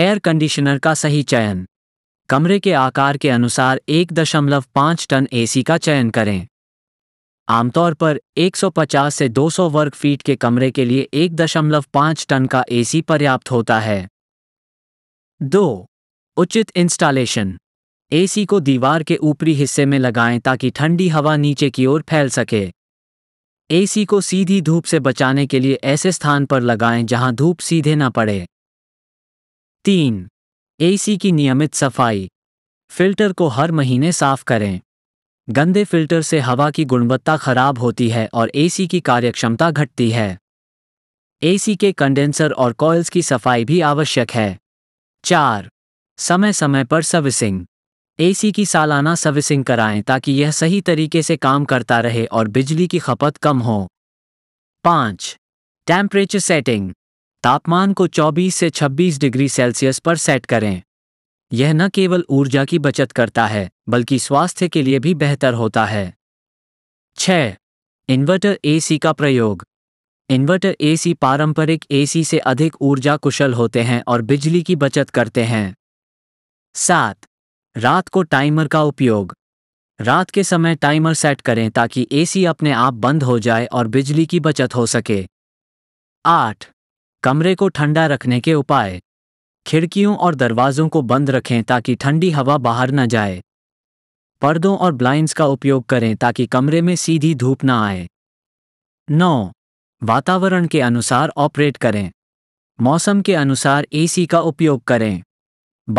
Air conditioner का सही चयन कमरे के आकार के अनुसार एक दशमलव पाँच टन एसी का चयन करें आमतौर पर 150 से 200 वर्ग फीट के कमरे के लिए एक दशमलव पाँच टन का एसी पर्याप्त होता है दो उचित इंस्टॉलेशन एसी को दीवार के ऊपरी हिस्से में लगाएं ताकि ठंडी हवा नीचे की ओर फैल सके एसी को सीधी धूप से बचाने के लिए ऐसे स्थान पर लगाएं जहां धूप सीधे न पड़े तीन एसी की नियमित सफाई फिल्टर को हर महीने साफ करें गंदे फिल्टर से हवा की गुणवत्ता खराब होती है और एसी की कार्यक्षमता घटती है एसी के कंडेंसर और कॉयल्स की सफाई भी आवश्यक है चार समय समय पर सर्विसिंग एसी की सालाना सर्विसिंग कराएं ताकि यह सही तरीके से काम करता रहे और बिजली की खपत कम हो पांच टेम्परेचर सेटिंग तापमान को 24 से 26 डिग्री सेल्सियस पर सेट करें यह न केवल ऊर्जा की बचत करता है बल्कि स्वास्थ्य के लिए भी बेहतर होता है छह इन्वर्टर एसी का प्रयोग इन्वर्टर एसी पारंपरिक एसी से अधिक ऊर्जा कुशल होते हैं और बिजली की बचत करते हैं सात रात को टाइमर का उपयोग रात के समय टाइमर सेट करें ताकि एसी अपने आप बंद हो जाए और बिजली की बचत हो सके आठ कमरे को ठंडा रखने के उपाय खिड़कियों और दरवाज़ों को बंद रखें ताकि ठंडी हवा बाहर न जाए पर्दों और ब्लाइंड्स का उपयोग करें ताकि कमरे में सीधी धूप न आए नौ वातावरण के अनुसार ऑपरेट करें मौसम के अनुसार एसी का उपयोग करें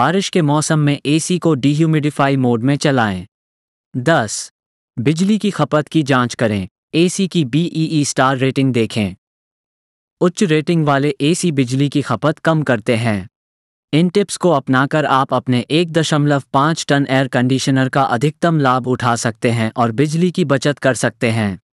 बारिश के मौसम में एसी को डिह्यूमिडिफाई मोड में चलाएं। दस बिजली की खपत की जांच करें एसी की बीईई स्टार रेटिंग देखें उच्च रेटिंग वाले एसी बिजली की खपत कम करते हैं इन टिप्स को अपनाकर आप अपने एक दशमलव पाँच टन एयर कंडीशनर का अधिकतम लाभ उठा सकते हैं और बिजली की बचत कर सकते हैं